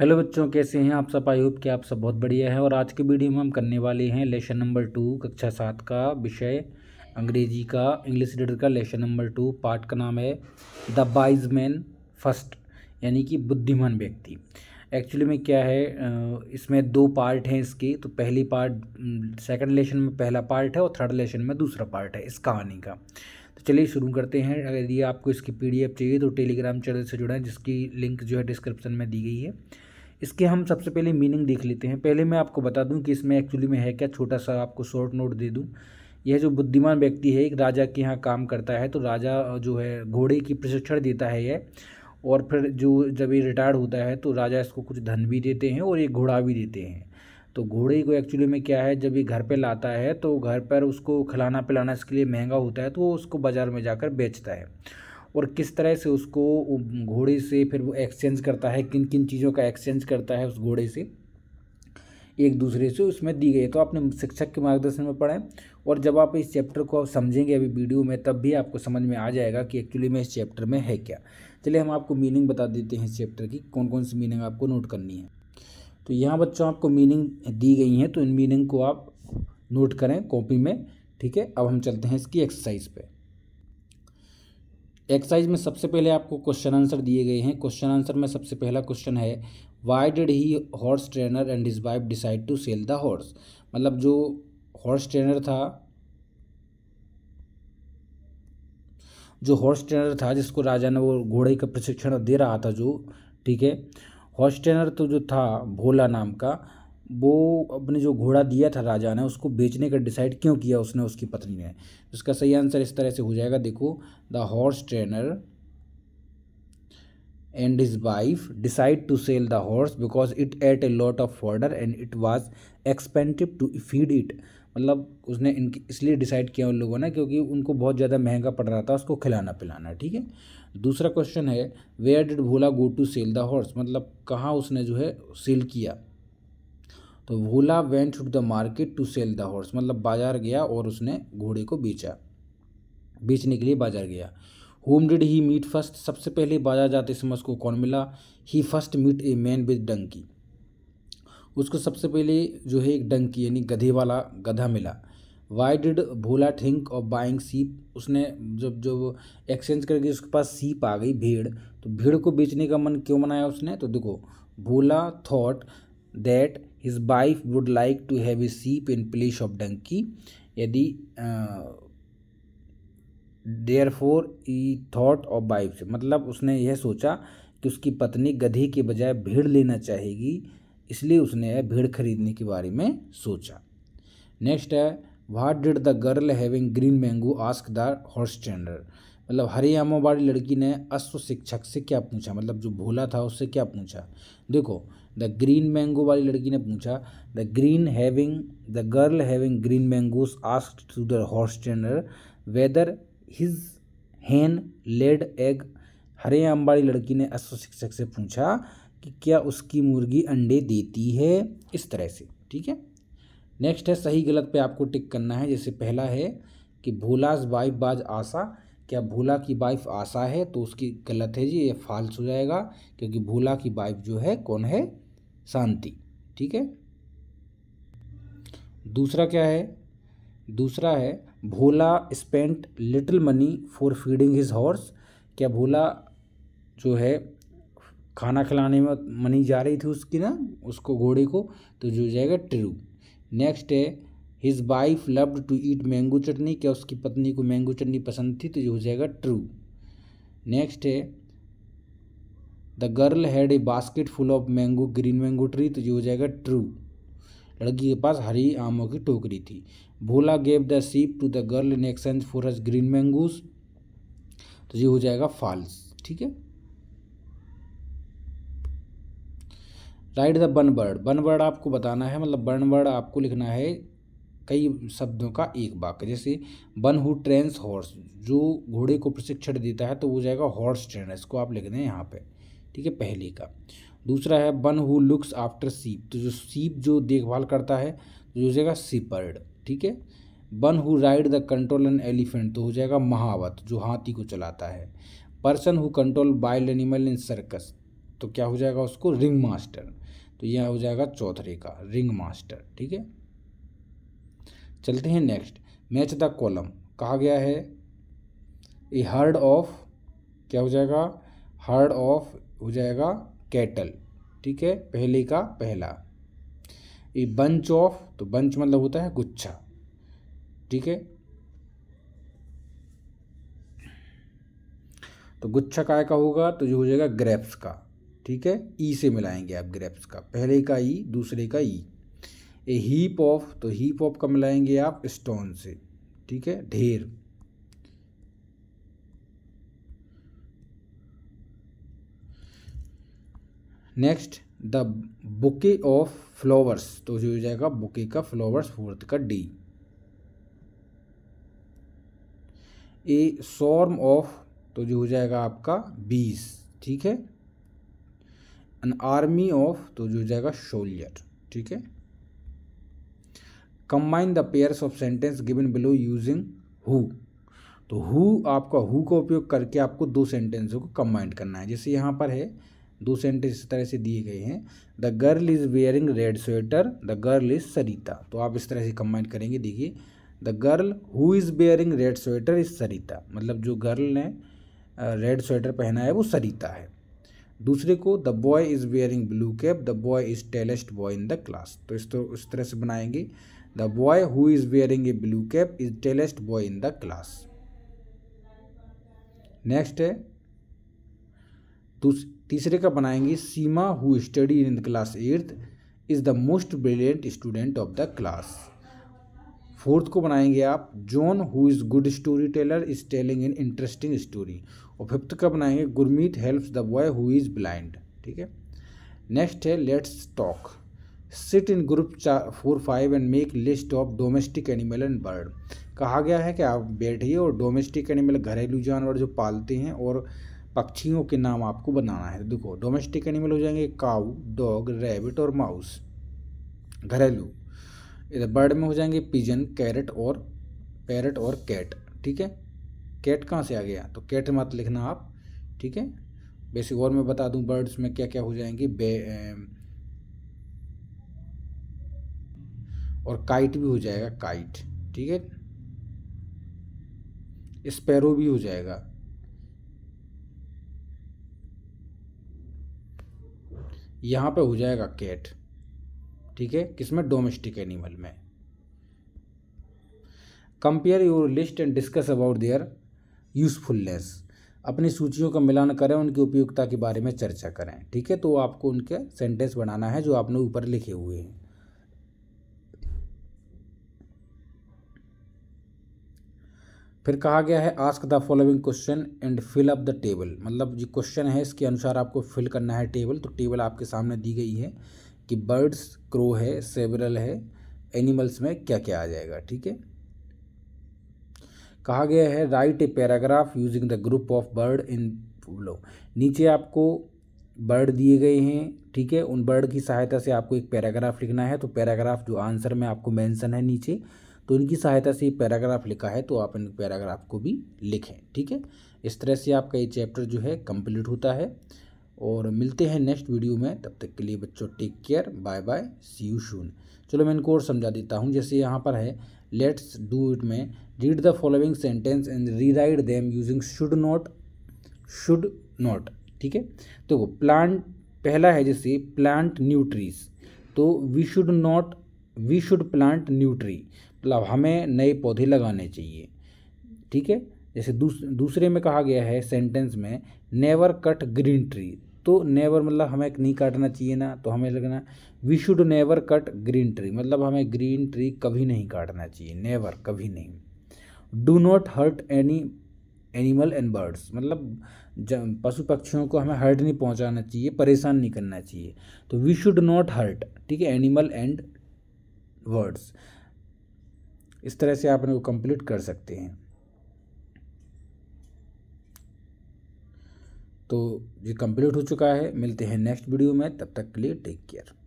Hello बच्चों कैसे हैं आप सब आई होप कि आप सब बहुत बढ़िया हैं और आज के वीडियो में हम करने वाले हैं लेशन नंबर टू कक्षा सात का विषय अंग्रेजी का इंग्लिश लीडर का लेशन नंबर टू पार्ट का नाम है द बाइज मैन फर्स्ट यानी कि बुद्धिमान व्यक्ति एक्चुअली में क्या है इसमें दो पार्ट हैं इसके तो पहली पार्ट सेकेंड लेशन में पहला पार्ट है और थर्ड लेशन में दूसरा पार्ट है इस कहानी का तो चलिए शुरू करते हैं अगर ये आपको इसकी पीडीएफ चाहिए तो टेलीग्राम चैनल से जुड़ें जिसकी लिंक जो है डिस्क्रिप्शन में दी गई है इसके हम सबसे पहले मीनिंग देख लेते हैं पहले मैं आपको बता दूं कि इसमें एक्चुअली में है क्या छोटा सा आपको शॉर्ट नोट दे दूं यह जो बुद्धिमान व्यक्ति है एक राजा के यहाँ काम करता है तो राजा जो है घोड़े की प्रशिक्षण देता है यह और फिर जो जब ये रिटायर्ड होता है तो राजा इसको कुछ धन भी देते हैं और ये घोड़ा भी देते हैं तो घोड़े को एक्चुअली में क्या है जब ये घर पे लाता है तो घर पर उसको खिलाना पिलाना इसके लिए महंगा होता है तो वो उसको बाज़ार में जाकर बेचता है और किस तरह से उसको घोड़े से फिर वो एक्सचेंज करता है किन किन चीज़ों का एक्सचेंज करता है उस घोड़े से एक दूसरे से उसमें दी गई है तो आपने शिक्षक के मार्गदर्शन में है और जब आप इस चैप्टर को आप समझेंगे अभी वीडियो में तब भी आपको समझ में आ जाएगा कि एक्चुअली में इस चैप्टर में है क्या चलिए हम आपको मीनिंग बता देते हैं इस चैप्टर की कौन कौन सी मीनिंग आपको नोट करनी है तो यहाँ बच्चों आपको मीनिंग दी गई हैं तो इन मीनिंग को आप नोट करें कॉपी में ठीक है अब हम चलते हैं इसकी एक्सरसाइज पर एक्सरसाइज में सबसे पहले आपको क्वेश्चन आंसर दिए गए हैं क्वेश्चन आंसर में सबसे पहला क्वेश्चन है why did he horse trainer and his wife decide to sell the horse मतलब जो हॉर्स ट्रेनर था जो हॉर्स ट्रेनर था जिसको राजा ने वो घोड़े का प्रशिक्षण दे रहा था जो ठीक है हॉर्स ट्रेनर तो जो था भोला नाम का वो अपने जो घोड़ा दिया था राजा ने उसको बेचने का डिसाइड क्यों किया उसने उसकी पत्नी ने इसका सही आंसर इस तरह से हो जाएगा देखो the horse trainer and his wife decide to sell the horse because it ate a lot of fodder and it was expensive to feed it मतलब उसने इनकी इसलिए डिसाइड किया उन लोगों ने क्योंकि उनको बहुत ज़्यादा महंगा पड़ रहा था उसको खिलाना पिलाना ठीक है दूसरा क्वेश्चन है where did Bhola go to sell the horse मतलब कहाँ उसने जो है सेल किया तो Bhola went to the market to sell the horse मतलब बाजार गया और उसने घोड़े को बेचा बेचने के लिए बाजार गया whom did he meet first सबसे पहले बाजार जाते समय उसको कौन मिला he first meet a man with donkey उसको सबसे पहले जो है एक डंकी यानी गधे वाला गधा मिला why did Bhola think of buying sheep उसने जब जब एक्सचेंज करके उसके पास सीप आ गई भेड़ तो भेड़ को बेचने का मन क्यों बनाया उसने तो देखो Bhola thought that his wife would like to have a sheep in place of donkey यदि therefore he thought of wife मतलब उसने यह सोचा कि उसकी पत्नी गधे के बजाय भीड़ लेना चाहेगी इसलिए उसने यह भीड़ खरीदने के बारे में सोचा नेक्स्ट है what did the girl having green mango ask the horse trainer मतलब हरियामा वाली लड़की ने अश्व शिक्षक से क्या पूछा मतलब जो भोला था उससे क्या पूछा देखो द ग्रीन मैंगो वाली लड़की ने पूछा the green having the girl having green mangoes ask to the horse trainer whether his hen laid egg हरे आम वाली लड़की ने अश्व शिक्षक से पूछा कि क्या उसकी मुर्गी अंडे देती है इस तरह से ठीक है नेक्स्ट है सही गलत पे आपको टिक करना है जैसे पहला है कि भोलाज वाइफ बाज आशा क्या भोला की वाइफ आशा है तो उसकी गलत है जी ये फाल्स हो जाएगा क्योंकि भोला की वाइफ जो है कौन है शांति ठीक है दूसरा क्या है दूसरा है Bhola spent little money for feeding his horse क्या भोला जो है खाना खिलाने में मनी जा रही थी उसकी ना उसको घोड़े को तो जो जाएगा ट्रू नेक्स्ट है his wife loved to eat mango chutney क्या उसकी पत्नी को मैंगो चटनी पसंद थी तो ये हो जाएगा ट्रू नेक्स्ट है the girl had a basket full of mango green mango tree तो ये हो जाएगा ट्रू लड़की के पास हरी आमों की टोकरी थी Bhola gave the sheep to the girl in exchange for her green mangoes तो ये हो जाएगा फॉल्स ठीक है right the one word one word आपको बताना है मतलब बन वर्ड आपको लिखना है कई शब्दों का एक वाक्य जैसे बन हु ट्रेंस हॉर्स जो घोड़े को प्रशिक्षण देता है तो वो जाएगा हॉर्स ट्रेनर इसको आप लिख दें यहाँ पर ठीक है पहले का दूसरा है वन हु लुक्स आफ्टर सीप तो जो सीप जो देखभाल करता है तो हो जाएगा सीपर्ड ठीक है one who ride the control an elephant तो हो जाएगा महावत जो हाथी को चलाता है पर्सन हु कंट्रोल बाइल एनिमल इन सर्कस तो क्या हो जाएगा उसको रिंग मास्टर तो यह हो जाएगा चौथरे का रिंग मास्टर ठीक है चलते हैं नेक्स्ट मैच द कॉलम कहा गया है ए हर्ड ऑफ क्या हो जाएगा हर्ड ऑफ हो जाएगा कैटल ठीक है पहले का पहला ये बंच ऑफ तो बंच मतलब होता है गुच्छा ठीक है तो गुच्छा काय का होगा तो जो हो जाएगा ग्रेप्स का ठीक है ई e से मिलाएंगे आप ग्रेप्स का पहले का ई e, दूसरे का E e। A heap of तो हीप ऑफ का मिलाएंगे आप स्टोन से ठीक है ढेर next the bouquet of flowers तो जो हो जाएगा बुके का फ्लावर्स फोर्थ का डी ए सॉर्म ऑफ तो जो हो जाएगा आपका बीस ठीक है एन आर्मी ऑफ तो जो हो जाएगा शोलियर ठीक है combine the pairs of sentence given below using who तो हु आपका हु का उपयोग करके आपको दो सेंटेंसों को कंबाइंड करना है जैसे यहाँ पर है दो सेंटेंस इस तरह से दिए गए हैं the girl is wearing red sweater the girl is Sarita तो आप इस तरह से कंबाइन करेंगे देखिए the girl who is wearing red sweater is Sarita मतलब जो गर्ल ने रेड स्वेटर पहना है वो सरिता है दूसरे को the boy is wearing blue cap the boy is tallest boy in the class तो इस तो इस तरह से बनाएंगे the boy who is wearing a blue cap is tallest boy in the class next है तीसरे का बनाएंगे Seema who study in class eighth is the most brilliant student of the class fourth को बनाएंगे आप John who is good story teller is telling in interesting story और fifth का बनाएंगे Gurmeet helps the boy who is blind ठीक है next है let's talk sit in group चार four five and make list of domestic animal and bird कहा गया है कि आप बैठिए और डोमेस्टिक एनिमल घरेलू जानवर जो पालते हैं और पक्षियों के नाम आपको बनाना है देखो डोमेस्टिक एनिमल हो जाएंगे काऊ डॉग रैबिट और माउस घरेलू इधर बर्ड में हो जाएंगे पिजन कैरेट और पैरट और कैट ठीक है कैट कहाँ से आ गया तो कैट मत लिखना आप ठीक है बेसिक और मैं बता दूं बर्ड्स में क्या क्या हो जाएंगे बे और काइट भी हो जाएगा काइट ठीक है स्पैरो भी हो जाएगा यहाँ पे हो जाएगा कैट ठीक है किसमें डोमेस्टिक एनिमल में compare your list and discuss about their usefulness अपनी सूचियों का मिलान करें उनकी उपयोगिता के बारे में चर्चा करें ठीक है तो आपको उनके सेंटेंस बनाना है जो आपने ऊपर लिखे हुए हैं फिर कहा गया है ask the following question and fill up the table मतलब जो क्वेश्चन है इसके अनुसार आपको फिल करना है टेबल तो टेबल आपके सामने दी गई है कि बर्ड्स क्रो है सेवरल है एनिमल्स में क्या क्या आ जाएगा ठीक है कहा गया है write a paragraph using the group of bird below नीचे आपको बर्ड दिए गए हैं ठीक है उन बर्ड की सहायता से आपको एक पैराग्राफ लिखना है तो पैराग्राफ जो आंसर में आपको मेंशन है नीचे तो इनकी सहायता से ये पैराग्राफ लिखा है तो आप इन पैराग्राफ को भी लिखें ठीक है इस तरह से आपका ये चैप्टर जो है कंप्लीट होता है और मिलते हैं नेक्स्ट वीडियो में तब तक के लिए बच्चों take care bye bye see you soon चलो मैं इनको और समझा देता हूँ जैसे यहाँ पर है लेट्स डू इट में read the following sentence and rewrite them using should not should not ठीक है तो प्लांट पहला है जैसे प्लांट न्यू ट्रीज तो we should not we should plant new tree मतलब हमें नए पौधे लगाने चाहिए ठीक है जैसे दूस, दूसरे में कहा गया है सेंटेंस में नेवर कट ग्रीन ट्री तो नेवर मतलब हमें नहीं काटना चाहिए ना तो हमें लगना we should never cut green tree मतलब हमें ग्रीन ट्री कभी नहीं काटना चाहिए नेवर कभी नहीं do not hurt any animal and birds मतलब पशु पक्षियों को हमें हर्ट नहीं पहुंचाना चाहिए परेशान नहीं करना चाहिए तो वी शुड नॉट हर्ट ठीक है एनिमल एंड वर्ड्स इस तरह से आप इनको कंप्लीट कर सकते हैं तो ये कंप्लीट हो चुका है मिलते हैं नेक्स्ट वीडियो में तब तक के लिए टेक केयर